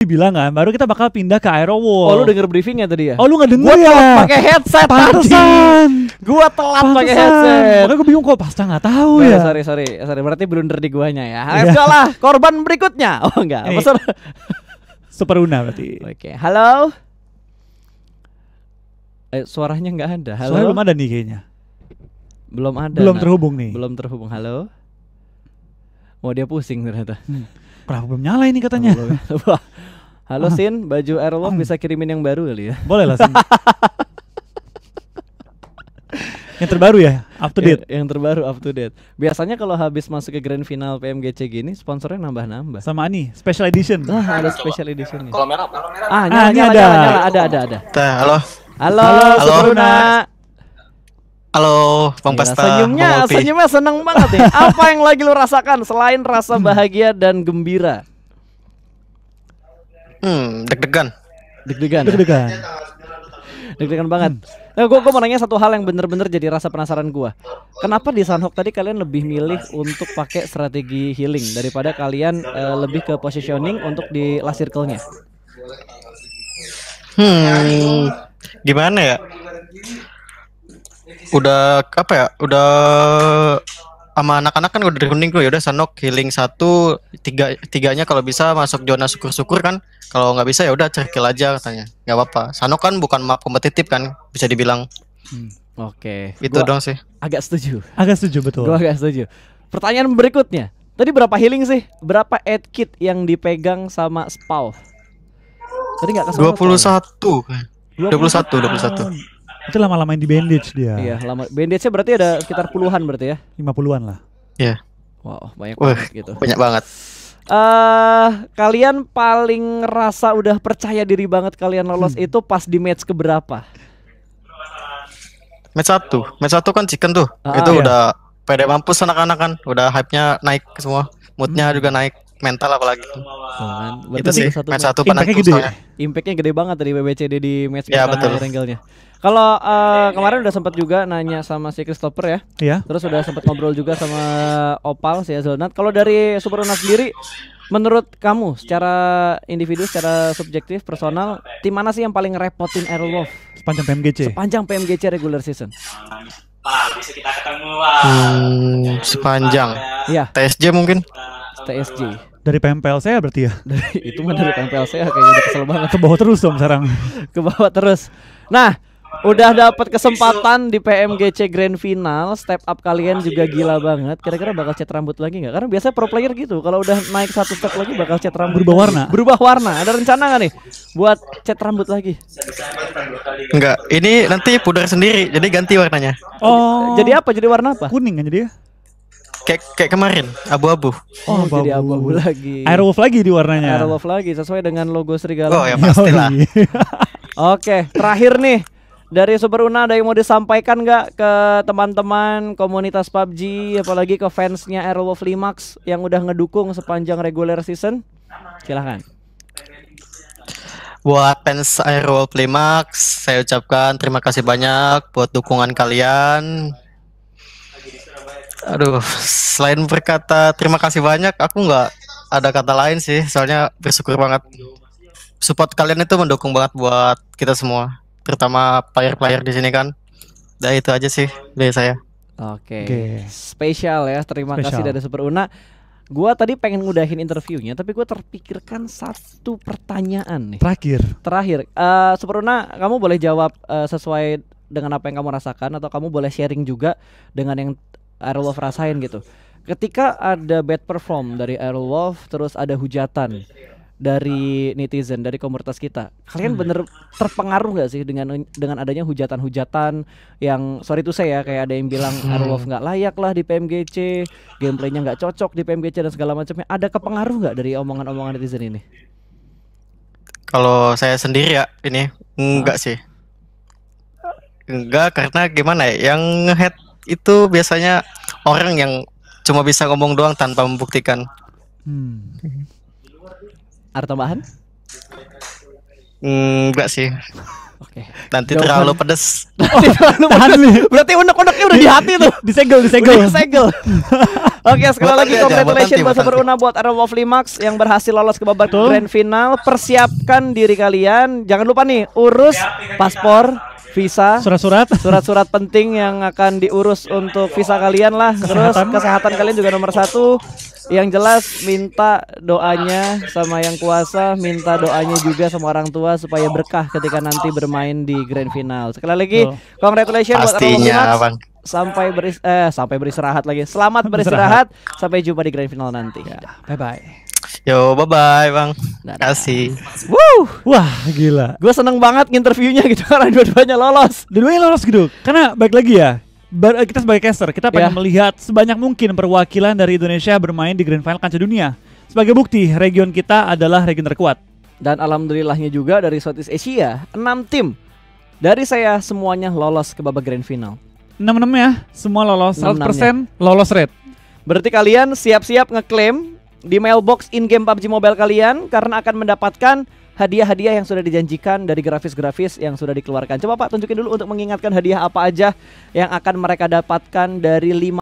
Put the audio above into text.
Dibilang kan baru kita bakal pindah ke World. Oh lu denger briefingnya tadi ya? Oh lu nggak denger gua ya? Pakai headset Pantesan. Gua telat pakai headset. Makanya gue bingung kok pasti nggak tahu Baru, ya. Sorry sorry sorry berarti blunder di guanya ya. Iya. Ayo yeah. lah korban berikutnya. Oh enggak. Ini. Maksud... Una berarti. Oke. Okay. Halo. Eh, suaranya nggak ada. Halo. Suara belum ada nih kayaknya. Belum ada. Belum nah. terhubung nih. Belum terhubung. Halo. Wah oh, dia pusing ternyata. Hmm. Kenapa belum nyala ini katanya? Halo ah. Sin, baju Airwalk bisa kirimin yang baru kali ya? Boleh lah Sin. yang terbaru ya, up to ya, date. Ya, yang terbaru up to date. Biasanya kalau habis masuk ke grand final PMGC gini, sponsornya nambah-nambah. Sama ini, special edition. Wah, ada special edition nih. Kalau merah, kalau merah. Ah, ah nyala, ah, ini nyala, ada. Nyala, nyala, ada ada ada. Halo. halo. Halo, halo, Superuna. Halo, Bang Pasta. Ya, senyumnya, Bang senyumnya seneng banget ya. Apa yang lagi lo rasakan selain rasa hmm. bahagia dan gembira? Hmm, deg-degan. Deg-degan. Ya? Deg-degan. Ya? Deg-degan banget. Nah, gue gua mau nanya satu hal yang bener-bener jadi rasa penasaran gue. Kenapa di Sanhok tadi kalian lebih milih untuk pakai strategi healing daripada kalian uh, lebih ke positioning untuk di last circle-nya? Hmm, gimana ya? udah apa ya udah sama anak-anak kan udah kuning tuh ya udah sanok healing satu tiga tiganya kalau bisa masuk zona syukur-syukur kan kalau nggak bisa ya udah cekil aja katanya nggak apa-apa sanok kan bukan map kompetitif kan bisa dibilang hmm, oke okay. itu gua dong sih agak setuju agak setuju betul gua agak setuju pertanyaan berikutnya tadi berapa healing sih berapa ad kit yang dipegang sama spaw tadi nggak kesana dua puluh satu dua puluh satu dua puluh satu itu lama-lama di bandage dia. Iya, lama. Bandage-nya berarti ada sekitar puluhan berarti ya? 50-an lah. Iya. Yeah. Wow, banyak banget gitu. Banyak banget. Eh, uh, kalian paling rasa udah percaya diri banget kalian lolos hmm. itu pas di match ke berapa? Match satu, match satu kan chicken tuh. Ah, itu iya. udah pede mampus anak-anak kan, udah hype-nya naik semua, moodnya hmm. juga naik mental apalagi Hmm. itu sih satu match satu impactnya gede ya? impactnya gede banget dari BBCD di match ya, betul. angle ya, kalau uh, kemarin udah sempat juga nanya sama si Christopher ya. Iya. Terus udah sempat ngobrol juga sama Opal si Azulnat. Kalau dari Superona sendiri menurut kamu secara individu, secara subjektif, personal, tim mana sih yang paling repotin Airwolf sepanjang PMGC? Sepanjang PMGC regular season. bisa kita ketemu. Hmm, sepanjang. Iya. TSJ mungkin. TSJ. Dari pempel saya berarti ya. Dari, itu mah dari PMPL saya kayaknya udah kesel banget. Ke bawah terus dong sekarang. ke bawah terus. Nah, udah dapat kesempatan di PMGC Grand Final, step up kalian juga gila banget. Kira-kira bakal cat rambut lagi nggak? Karena biasanya pro player gitu, kalau udah naik satu step lagi bakal cat rambut berubah warna. Berubah warna. Ada rencana nggak nih buat cat rambut lagi? Enggak, ini nanti pudar sendiri, jadi ganti warnanya. Oh. Jadi apa? Jadi warna apa? Kuning kan jadi ya? kayak kayak kemarin abu-abu. Oh, abu-abu. jadi abu-abu lagi. Airwolf lagi di warnanya. Airwolf lagi sesuai dengan logo serigala. Oh ya pasti pastilah. Oh, iya. Oke, terakhir nih dari Super Una ada yang mau disampaikan nggak ke teman-teman komunitas PUBG apalagi ke fansnya Airwolf Limax yang udah ngedukung sepanjang regular season? Silahkan Buat fans Airwolf Limax, saya ucapkan terima kasih banyak buat dukungan kalian Aduh, selain berkata terima kasih banyak, aku nggak ada kata lain sih. Soalnya bersyukur banget. Support kalian itu mendukung banget buat kita semua, terutama player-player di sini kan. Dan nah, itu aja sih dari saya. Oke. Okay. okay. Spesial ya. Terima special. kasih dari Super Una. Gua tadi pengen ngudahin interviewnya, tapi gue terpikirkan satu pertanyaan nih. Terakhir. Terakhir. Uh, Super Una, kamu boleh jawab uh, sesuai dengan apa yang kamu rasakan atau kamu boleh sharing juga dengan yang Airwolf rasain gitu. Ketika ada bad perform dari Airwolf, terus ada hujatan dari netizen, dari komunitas kita, kalian hmm. bener terpengaruh gak sih dengan dengan adanya hujatan-hujatan yang sorry tuh saya ya kayak ada yang bilang hmm. Airwolf nggak layak lah di PMGC, gameplaynya nggak cocok di PMGC dan segala macamnya. Ada kepengaruh nggak dari omongan-omongan netizen ini? Kalau saya sendiri ya ini enggak ah. sih. Enggak karena gimana ya yang head itu biasanya orang yang cuma bisa ngomong doang tanpa membuktikan. Hmm. Ada tambahan? Hmm, enggak sih. Oke. Okay. Nanti Jawaban. terlalu pedes. Oh, terlalu pedes. Berarti unek-uneknya udah di hati tuh. Disegel, disegel. disegel. Oke, okay, sekali lagi congratulations buat Super Una buat Arrow of Limax yang berhasil lolos ke babak grand final. Persiapkan diri kalian. Jangan lupa nih urus paspor, visa surat-surat surat-surat penting yang akan diurus untuk visa kalian lah kesehatan. terus kesehatan kalian juga nomor satu yang jelas minta doanya sama yang kuasa minta doanya juga sama orang tua supaya berkah ketika nanti bermain di grand final sekali lagi oh. congratulations pastinya buat bang sampai beris eh sampai beristirahat lagi selamat beristirahat sampai jumpa di grand final nanti ya. bye bye Yo, bye bye, Bang. Dadah. Kasih. Wow, wah gila. Gue seneng banget nginterviewnya gitu karena dua-duanya lolos. Dua-duanya lolos gitu. Karena baik lagi ya, Bar, eh, kita sebagai caster kita pengen yeah. melihat sebanyak mungkin perwakilan dari Indonesia bermain di Grand Final kancah dunia. Sebagai bukti, region kita adalah region terkuat. Dan alhamdulillahnya juga dari Southeast Asia, 6 tim. Dari saya semuanya lolos ke babak Grand Final. 6-6 ya, semua lolos, 100% ya. persen? lolos rate. Berarti kalian siap-siap ngeklaim di mailbox in-game PUBG Mobile kalian karena akan mendapatkan hadiah-hadiah yang sudah dijanjikan dari grafis-grafis yang sudah dikeluarkan. Coba Pak tunjukin dulu untuk mengingatkan hadiah apa aja yang akan mereka dapatkan dari 5